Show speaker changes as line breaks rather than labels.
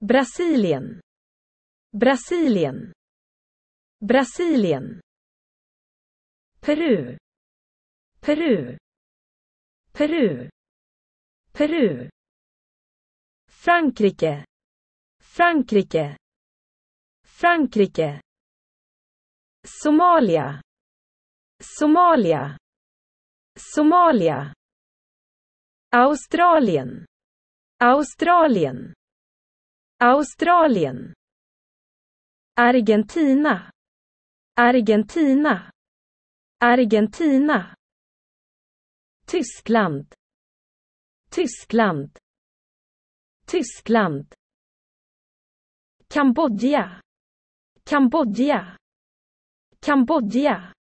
Brasilien. Brasilien. Brasilien. Peru. Peru. Peru. Peru. Frankrike. Frankrike. Frankrike. Somalia. Somalia. Somalia. Australien. Australien Australien Argentina Argentina Argentina Tyskland Tyskland Tyskland Kambodja Kambodja Kambodja